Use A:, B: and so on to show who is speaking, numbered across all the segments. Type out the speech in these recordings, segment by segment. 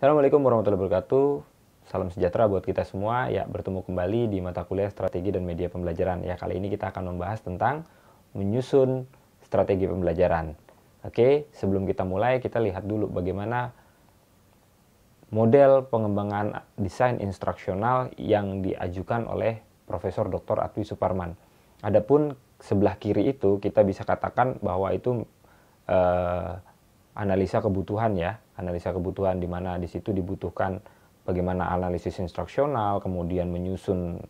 A: Assalamualaikum warahmatullahi wabarakatuh. Salam sejahtera buat kita semua. Ya, bertemu kembali di mata kuliah Strategi dan Media Pembelajaran. Ya, kali ini kita akan membahas tentang menyusun strategi pembelajaran. Oke, sebelum kita mulai, kita lihat dulu bagaimana model pengembangan desain instruksional yang diajukan oleh Profesor Dr. Atwi Suparman. Adapun sebelah kiri itu kita bisa katakan bahwa itu eh, analisa kebutuhan ya analisa kebutuhan di mana di situ dibutuhkan bagaimana analisis instruksional, kemudian menyusun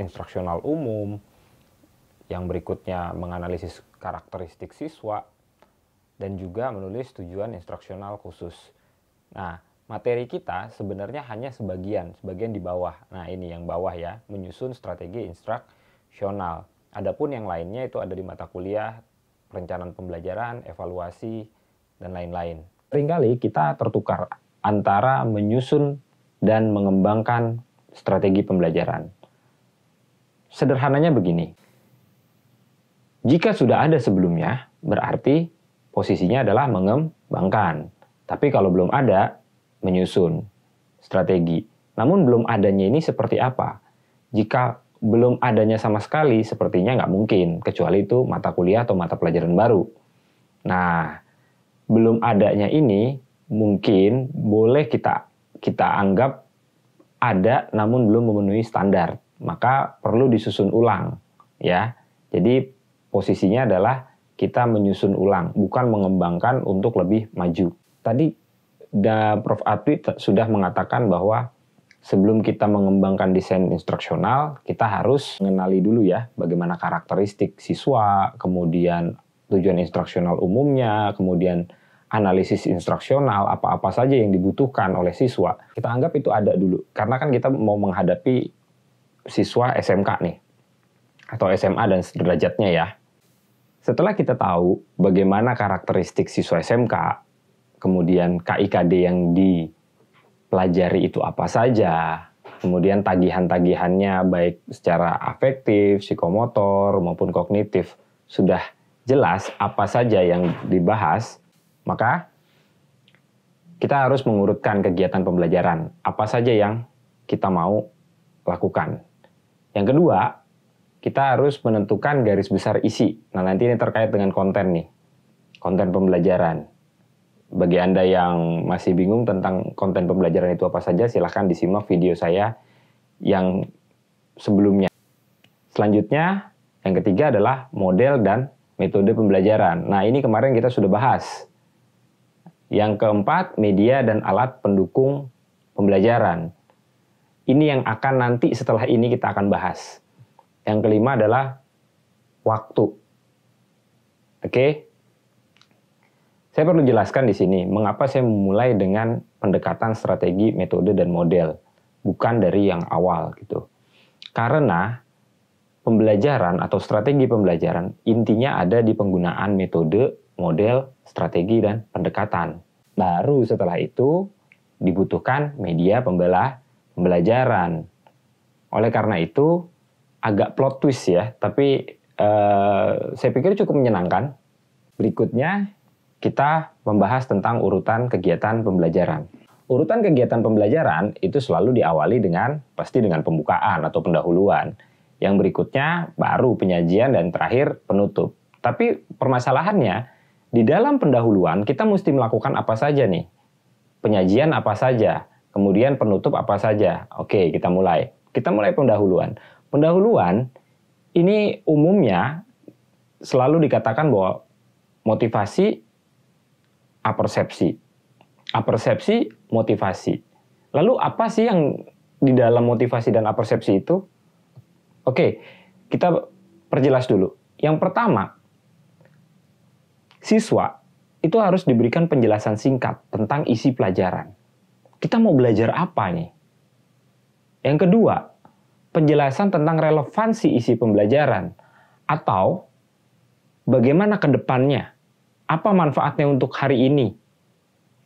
A: instruksional umum, yang berikutnya menganalisis karakteristik siswa, dan juga menulis tujuan instruksional khusus. Nah, materi kita sebenarnya hanya sebagian, sebagian di bawah. Nah, ini yang bawah ya, menyusun strategi instruksional. Adapun yang lainnya itu ada di mata kuliah, perencanaan pembelajaran, evaluasi, dan lain-lain. Seringkali kita tertukar antara menyusun dan mengembangkan strategi pembelajaran. Sederhananya begini. Jika sudah ada sebelumnya, berarti posisinya adalah mengembangkan. Tapi kalau belum ada, menyusun strategi. Namun belum adanya ini seperti apa? Jika belum adanya sama sekali, sepertinya nggak mungkin, kecuali itu mata kuliah atau mata pelajaran baru. Nah, belum adanya ini mungkin boleh kita kita anggap ada namun belum memenuhi standar maka perlu disusun ulang ya jadi posisinya adalah kita menyusun ulang bukan mengembangkan untuk lebih maju tadi da Prof Atwi sudah mengatakan bahwa sebelum kita mengembangkan desain instruksional kita harus mengenali dulu ya bagaimana karakteristik siswa kemudian tujuan instruksional umumnya, kemudian analisis instruksional apa-apa saja yang dibutuhkan oleh siswa. Kita anggap itu ada dulu karena kan kita mau menghadapi siswa SMK nih atau SMA dan derajatnya ya. Setelah kita tahu bagaimana karakteristik siswa SMK, kemudian KIKD yang dipelajari itu apa saja, kemudian tagihan-tagihannya baik secara afektif, psikomotor maupun kognitif sudah jelas apa saja yang dibahas, maka kita harus mengurutkan kegiatan pembelajaran. Apa saja yang kita mau lakukan. Yang kedua, kita harus menentukan garis besar isi. Nah, nanti ini terkait dengan konten nih. Konten pembelajaran. Bagi Anda yang masih bingung tentang konten pembelajaran itu apa saja, silahkan disimak video saya yang sebelumnya. Selanjutnya, yang ketiga adalah model dan metode pembelajaran. Nah, ini kemarin kita sudah bahas. Yang keempat, media dan alat pendukung pembelajaran. Ini yang akan nanti setelah ini kita akan bahas. Yang kelima adalah waktu. Oke. Saya perlu jelaskan di sini mengapa saya memulai dengan pendekatan strategi, metode dan model, bukan dari yang awal gitu. Karena pembelajaran atau strategi pembelajaran intinya ada di penggunaan metode, model, strategi, dan pendekatan. Baru setelah itu dibutuhkan media pembelah pembelajaran. Oleh karena itu agak plot twist ya, tapi eh, saya pikir cukup menyenangkan. Berikutnya kita membahas tentang urutan kegiatan pembelajaran. Urutan kegiatan pembelajaran itu selalu diawali dengan pasti dengan pembukaan atau pendahuluan yang berikutnya baru penyajian dan terakhir penutup. Tapi permasalahannya di dalam pendahuluan kita mesti melakukan apa saja nih? Penyajian apa saja? Kemudian penutup apa saja? Oke, kita mulai. Kita mulai pendahuluan. Pendahuluan ini umumnya selalu dikatakan bahwa motivasi apersepsi. Apersepsi motivasi. Lalu apa sih yang di dalam motivasi dan apersepsi itu? Oke, kita perjelas dulu. Yang pertama, siswa itu harus diberikan penjelasan singkat tentang isi pelajaran. Kita mau belajar apa nih? Yang kedua, penjelasan tentang relevansi isi pembelajaran atau bagaimana ke depannya. Apa manfaatnya untuk hari ini?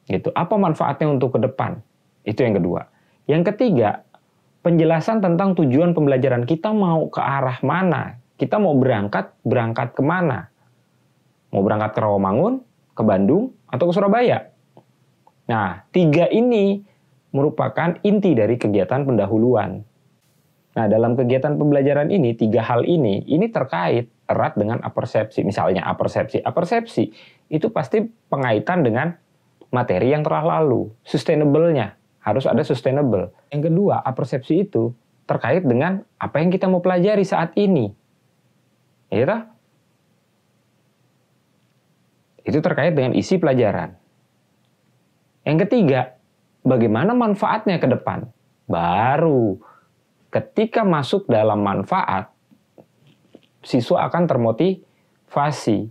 A: Gitu. Apa manfaatnya untuk ke depan? Itu yang kedua. Yang ketiga, penjelasan tentang tujuan pembelajaran kita mau ke arah mana, kita mau berangkat, berangkat mana, Mau berangkat ke Rawamangun, ke Bandung, atau ke Surabaya. Nah, tiga ini merupakan inti dari kegiatan pendahuluan. Nah, dalam kegiatan pembelajaran ini, tiga hal ini, ini terkait erat dengan apersepsi. Misalnya apersepsi. Apersepsi itu pasti pengaitan dengan materi yang telah lalu, sustainable-nya harus ada sustainable. Yang kedua, apersepsi itu terkait dengan apa yang kita mau pelajari saat ini. Ya, Itu terkait dengan isi pelajaran. Yang ketiga, bagaimana manfaatnya ke depan? Baru ketika masuk dalam manfaat, siswa akan termotivasi.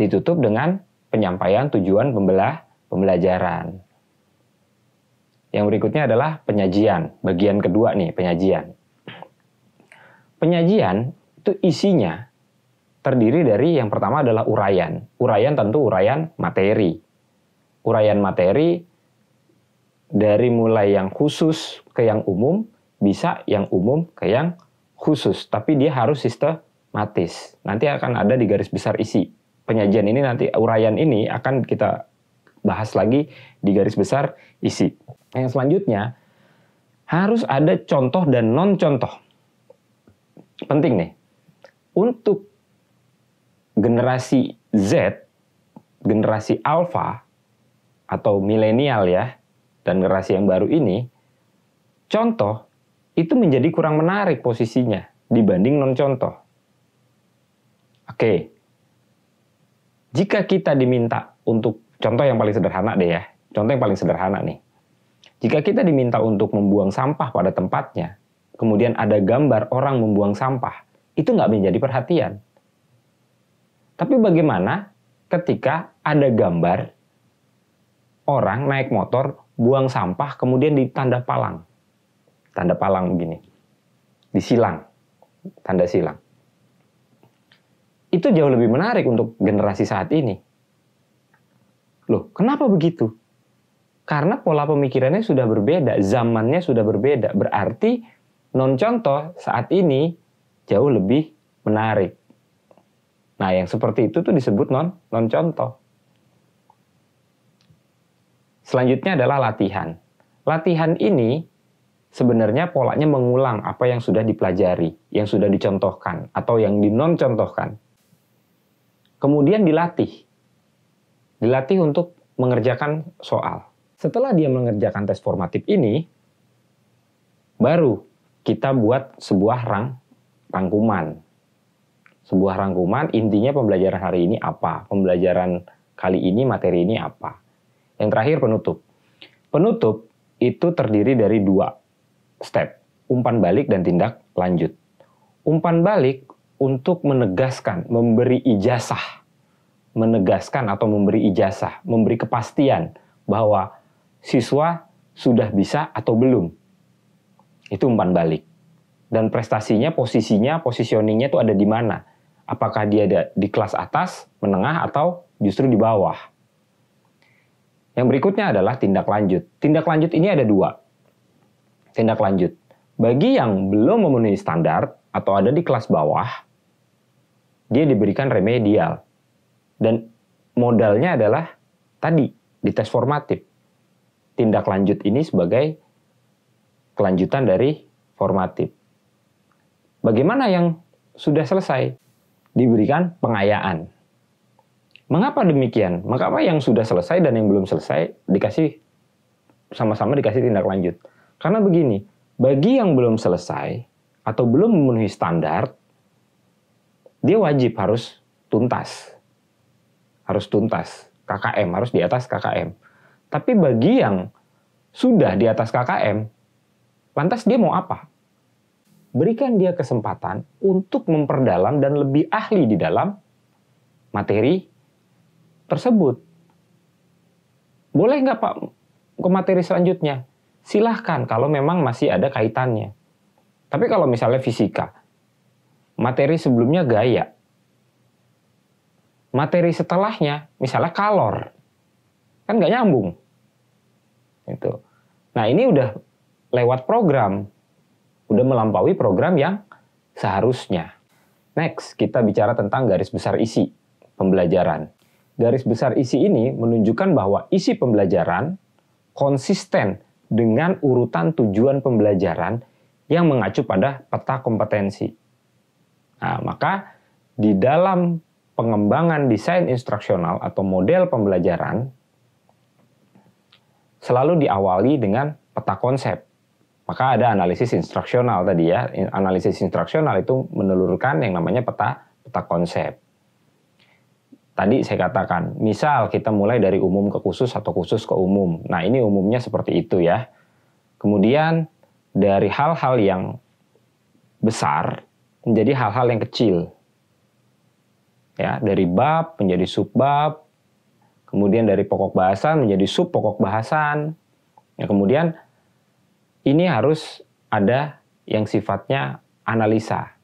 A: Ditutup dengan penyampaian tujuan pembelajaran pembelajaran. Yang berikutnya adalah penyajian, bagian kedua nih, penyajian. Penyajian itu isinya terdiri dari yang pertama adalah uraian. Uraian tentu uraian materi. Uraian materi dari mulai yang khusus ke yang umum, bisa yang umum ke yang khusus, tapi dia harus sistematis. Nanti akan ada di garis besar isi. Penyajian ini nanti uraian ini akan kita bahas lagi di garis besar isi. Yang selanjutnya, harus ada contoh dan non-contoh. Penting nih. Untuk generasi Z, generasi alpha atau milenial ya, dan generasi yang baru ini, contoh itu menjadi kurang menarik posisinya dibanding non-contoh. Oke. Jika kita diminta untuk Contoh yang paling sederhana deh ya. Contoh yang paling sederhana nih. Jika kita diminta untuk membuang sampah pada tempatnya, kemudian ada gambar orang membuang sampah, itu nggak menjadi perhatian. Tapi bagaimana ketika ada gambar orang naik motor buang sampah kemudian di tanda palang? Tanda palang begini. Disilang. Tanda silang. Itu jauh lebih menarik untuk generasi saat ini Loh, kenapa begitu? Karena pola pemikirannya sudah berbeda, zamannya sudah berbeda. Berarti non contoh saat ini jauh lebih menarik. Nah, yang seperti itu tuh disebut non non contoh. Selanjutnya adalah latihan. Latihan ini sebenarnya polanya mengulang apa yang sudah dipelajari, yang sudah dicontohkan, atau yang dinoncontohkan. Kemudian dilatih dilatih untuk mengerjakan soal. Setelah dia mengerjakan tes formatif ini, baru kita buat sebuah rang, rangkuman. Sebuah rangkuman, intinya pembelajaran hari ini apa? Pembelajaran kali ini, materi ini apa? Yang terakhir penutup. Penutup itu terdiri dari dua step, umpan balik dan tindak lanjut. Umpan balik untuk menegaskan, memberi ijazah menegaskan atau memberi ijazah, memberi kepastian bahwa siswa sudah bisa atau belum. Itu umpan balik. Dan prestasinya, posisinya, positioningnya itu ada di mana. Apakah dia ada di kelas atas, menengah, atau justru di bawah. Yang berikutnya adalah tindak lanjut. Tindak lanjut ini ada dua. Tindak lanjut. Bagi yang belum memenuhi standar atau ada di kelas bawah, dia diberikan remedial dan modalnya adalah tadi di tes formatif. Tindak lanjut ini sebagai kelanjutan dari formatif. Bagaimana yang sudah selesai? Diberikan pengayaan. Mengapa demikian? Mengapa yang sudah selesai dan yang belum selesai dikasih sama-sama dikasih tindak lanjut? Karena begini, bagi yang belum selesai atau belum memenuhi standar, dia wajib harus tuntas harus tuntas. KKM harus di atas KKM. Tapi bagi yang sudah di atas KKM, lantas dia mau apa? Berikan dia kesempatan untuk memperdalam dan lebih ahli di dalam materi tersebut. Boleh nggak Pak ke materi selanjutnya? Silahkan kalau memang masih ada kaitannya. Tapi kalau misalnya fisika, materi sebelumnya gaya, materi setelahnya, misalnya kalor, kan nggak nyambung. Itu. Nah ini udah lewat program, udah melampaui program yang seharusnya. Next, kita bicara tentang garis besar isi pembelajaran. Garis besar isi ini menunjukkan bahwa isi pembelajaran konsisten dengan urutan tujuan pembelajaran yang mengacu pada peta kompetensi. Nah, maka di dalam pengembangan desain instruksional atau model pembelajaran selalu diawali dengan peta konsep. Maka ada analisis instruksional tadi ya. Analisis instruksional itu menelurkan yang namanya peta peta konsep. Tadi saya katakan, misal kita mulai dari umum ke khusus atau khusus ke umum. Nah, ini umumnya seperti itu ya. Kemudian dari hal-hal yang besar menjadi hal-hal yang kecil ya dari bab menjadi subbab kemudian dari pokok bahasan menjadi sub pokok bahasan ya kemudian ini harus ada yang sifatnya analisa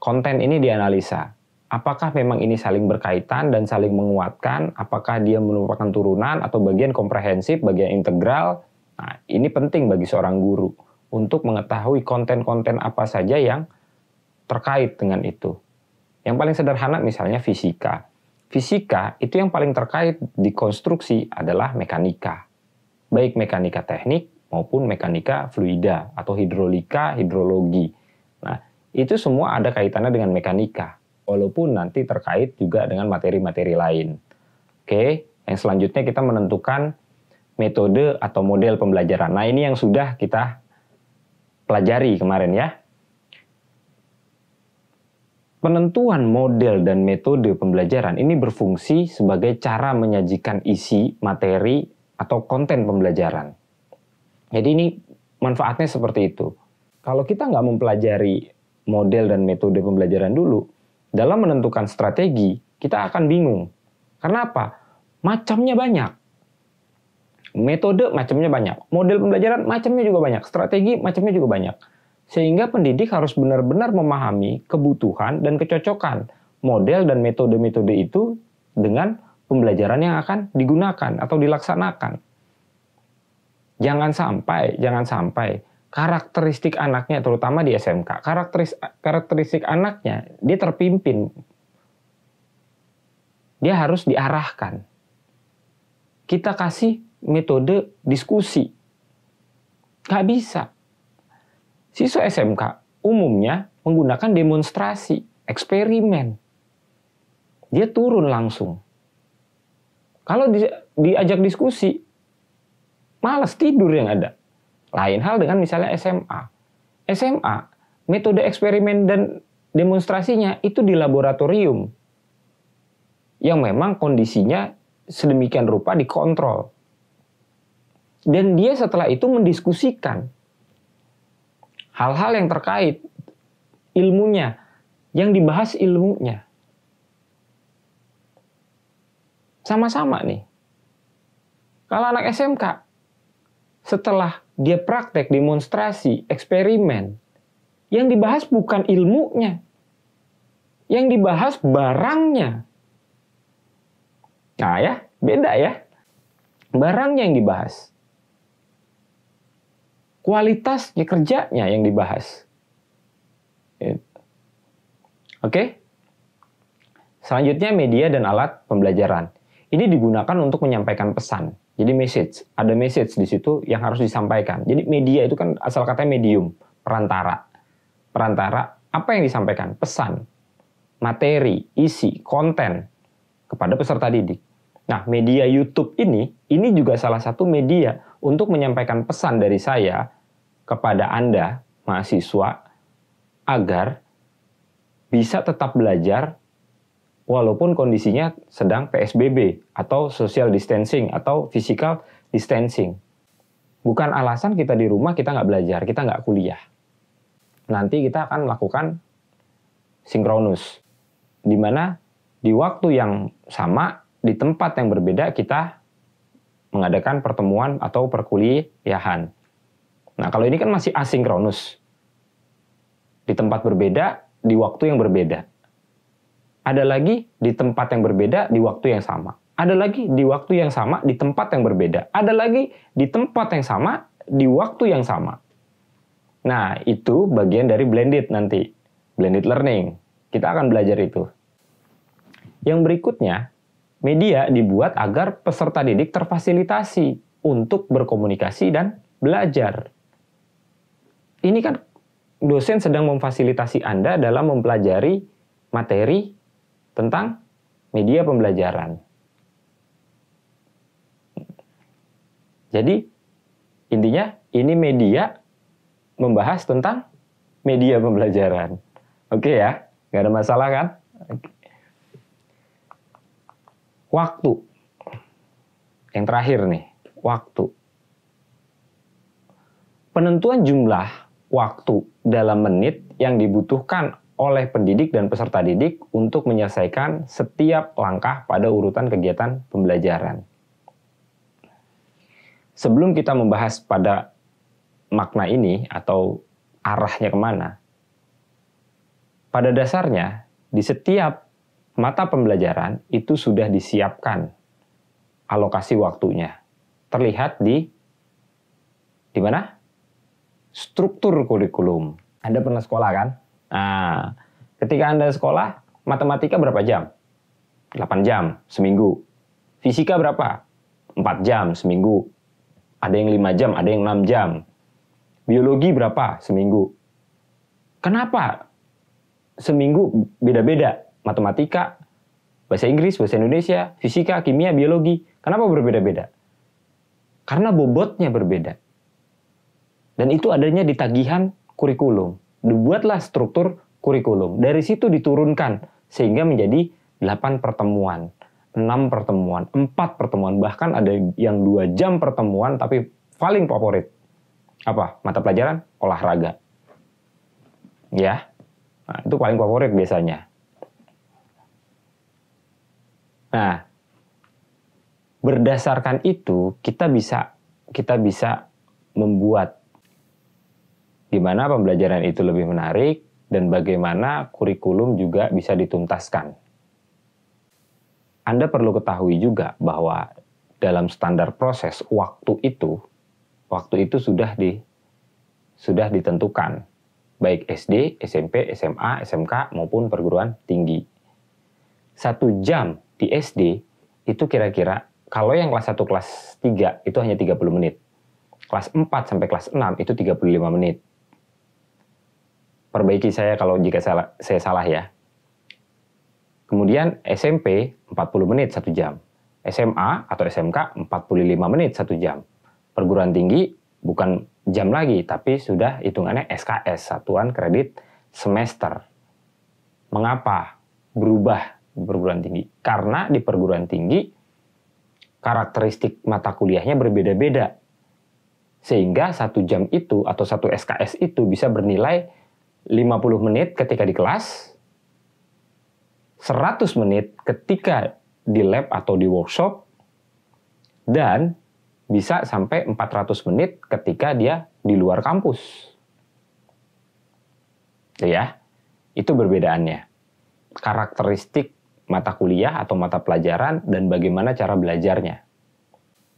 A: konten ini dianalisa apakah memang ini saling berkaitan dan saling menguatkan apakah dia merupakan turunan atau bagian komprehensif bagian integral nah ini penting bagi seorang guru untuk mengetahui konten-konten apa saja yang terkait dengan itu yang paling sederhana misalnya fisika. Fisika itu yang paling terkait di konstruksi adalah mekanika. Baik mekanika teknik maupun mekanika fluida atau hidrolika, hidrologi. Nah, itu semua ada kaitannya dengan mekanika. Walaupun nanti terkait juga dengan materi-materi lain. Oke, yang selanjutnya kita menentukan metode atau model pembelajaran. Nah, ini yang sudah kita pelajari kemarin ya. Penentuan model dan metode pembelajaran ini berfungsi sebagai cara menyajikan isi, materi, atau konten pembelajaran. Jadi ini manfaatnya seperti itu. Kalau kita nggak mempelajari model dan metode pembelajaran dulu, dalam menentukan strategi, kita akan bingung. Karena apa? Macamnya banyak. Metode macamnya banyak. Model pembelajaran macamnya juga banyak. Strategi macamnya juga banyak sehingga pendidik harus benar-benar memahami kebutuhan dan kecocokan model dan metode-metode itu dengan pembelajaran yang akan digunakan atau dilaksanakan. Jangan sampai, jangan sampai karakteristik anaknya terutama di SMK, karakteris, karakteristik anaknya dia terpimpin. Dia harus diarahkan. Kita kasih metode diskusi. Gak bisa. Siswa SMK umumnya menggunakan demonstrasi, eksperimen. Dia turun langsung. Kalau di, diajak diskusi, males tidur yang ada. Lain hal dengan misalnya SMA. SMA, metode eksperimen dan demonstrasinya itu di laboratorium. Yang memang kondisinya sedemikian rupa dikontrol. Dan dia setelah itu mendiskusikan hal-hal yang terkait ilmunya, yang dibahas ilmunya. Sama-sama nih. Kalau anak SMK, setelah dia praktek, demonstrasi, eksperimen, yang dibahas bukan ilmunya, yang dibahas barangnya. Nah ya, beda ya. Barangnya yang dibahas kualitas kerjanya yang dibahas. Oke? Selanjutnya media dan alat pembelajaran. Ini digunakan untuk menyampaikan pesan. Jadi message, ada message di situ yang harus disampaikan. Jadi media itu kan asal katanya medium, perantara. Perantara apa yang disampaikan? Pesan, materi, isi, konten kepada peserta didik. Nah, media YouTube ini ini juga salah satu media untuk menyampaikan pesan dari saya kepada Anda, mahasiswa, agar bisa tetap belajar walaupun kondisinya sedang PSBB atau social distancing atau physical distancing. Bukan alasan kita di rumah kita nggak belajar, kita nggak kuliah. Nanti kita akan melakukan sinkronus, di mana di waktu yang sama, di tempat yang berbeda kita mengadakan pertemuan atau perkuliahan. Nah, kalau ini kan masih asinkronus. Di tempat berbeda, di waktu yang berbeda. Ada lagi di tempat yang berbeda, di waktu yang sama. Ada lagi di waktu yang sama, di tempat yang berbeda. Ada lagi di tempat yang sama, di waktu yang sama. Nah, itu bagian dari blended nanti. Blended learning. Kita akan belajar itu. Yang berikutnya, media dibuat agar peserta didik terfasilitasi untuk berkomunikasi dan belajar. Ini kan dosen sedang memfasilitasi Anda dalam mempelajari materi tentang media pembelajaran. Jadi, intinya ini media membahas tentang media pembelajaran. Oke ya, nggak ada masalah kan? Oke. Waktu. Yang terakhir nih, waktu. Penentuan jumlah waktu dalam menit yang dibutuhkan oleh pendidik dan peserta didik untuk menyelesaikan setiap langkah pada urutan kegiatan pembelajaran. Sebelum kita membahas pada makna ini atau arahnya kemana, pada dasarnya di setiap mata pembelajaran itu sudah disiapkan alokasi waktunya. Terlihat di di mana? Struktur kurikulum. Anda pernah sekolah kan? Nah, ketika Anda sekolah, matematika berapa jam? 8 jam seminggu. Fisika berapa? 4 jam seminggu. Ada yang 5 jam, ada yang 6 jam. Biologi berapa seminggu? Kenapa seminggu beda-beda? matematika, bahasa Inggris, bahasa Indonesia, fisika, kimia, biologi. Kenapa berbeda-beda? Karena bobotnya berbeda. Dan itu adanya di tagihan kurikulum. Dibuatlah struktur kurikulum. Dari situ diturunkan sehingga menjadi 8 pertemuan, 6 pertemuan, 4 pertemuan, bahkan ada yang 2 jam pertemuan tapi paling favorit. Apa? Mata pelajaran olahraga. Ya. Nah, itu paling favorit biasanya. Nah, berdasarkan itu kita bisa kita bisa membuat gimana pembelajaran itu lebih menarik dan bagaimana kurikulum juga bisa dituntaskan. Anda perlu ketahui juga bahwa dalam standar proses waktu itu waktu itu sudah di sudah ditentukan baik SD, SMP, SMA, SMK maupun perguruan tinggi. Satu jam di SD itu kira-kira kalau yang kelas 1 kelas 3 itu hanya 30 menit. Kelas 4 sampai kelas 6 itu 35 menit. Perbaiki saya kalau jika salah, saya salah ya. Kemudian SMP 40 menit 1 jam. SMA atau SMK 45 menit 1 jam. Perguruan tinggi bukan jam lagi, tapi sudah hitungannya SKS, satuan kredit semester. Mengapa berubah di perguruan tinggi karena di perguruan tinggi karakteristik mata kuliahnya berbeda-beda sehingga satu jam itu atau satu SKS itu bisa bernilai 50 menit ketika di kelas 100 menit ketika di lab atau di workshop dan bisa sampai 400 menit ketika dia di luar kampus. Ya. Itu perbedaannya. Karakteristik mata kuliah atau mata pelajaran, dan bagaimana cara belajarnya.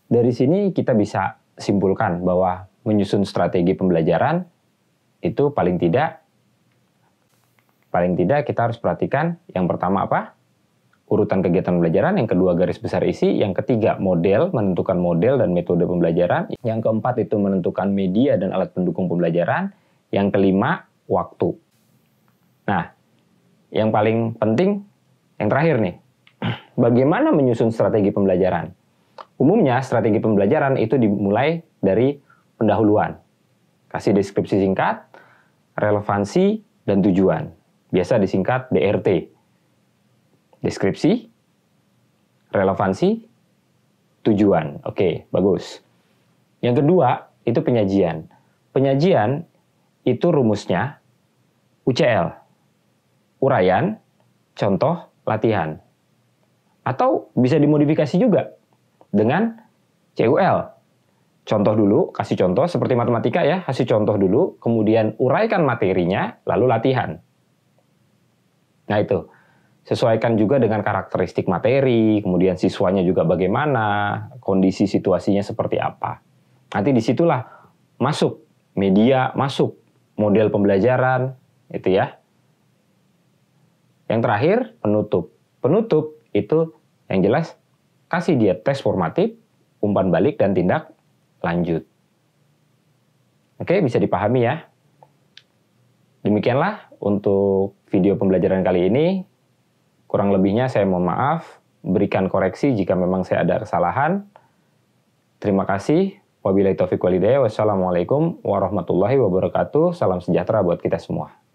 A: Dari sini kita bisa simpulkan bahwa menyusun strategi pembelajaran itu paling tidak paling tidak kita harus perhatikan yang pertama apa? Urutan kegiatan pembelajaran, yang kedua garis besar isi, yang ketiga model, menentukan model dan metode pembelajaran, yang keempat itu menentukan media dan alat pendukung pembelajaran, yang kelima waktu. Nah, yang paling penting yang terakhir nih, bagaimana menyusun strategi pembelajaran? Umumnya strategi pembelajaran itu dimulai dari pendahuluan. Kasih deskripsi singkat, relevansi, dan tujuan. Biasa disingkat DRT. Deskripsi, relevansi, tujuan. Oke, bagus. Yang kedua, itu penyajian. Penyajian itu rumusnya UCL. Urayan, contoh, latihan. Atau bisa dimodifikasi juga dengan CUL. Contoh dulu, kasih contoh seperti matematika ya, kasih contoh dulu, kemudian uraikan materinya, lalu latihan. Nah itu, sesuaikan juga dengan karakteristik materi, kemudian siswanya juga bagaimana, kondisi situasinya seperti apa. Nanti disitulah masuk media, masuk model pembelajaran, itu ya. Yang terakhir, penutup. Penutup itu yang jelas kasih dia tes formatif, umpan balik, dan tindak lanjut. Oke, bisa dipahami ya. Demikianlah untuk video pembelajaran kali ini. Kurang lebihnya saya mohon maaf. Berikan koreksi jika memang saya ada kesalahan. Terima kasih. Wabillahi taufiq walidaya. Wassalamualaikum warahmatullahi wabarakatuh. Salam sejahtera buat kita semua.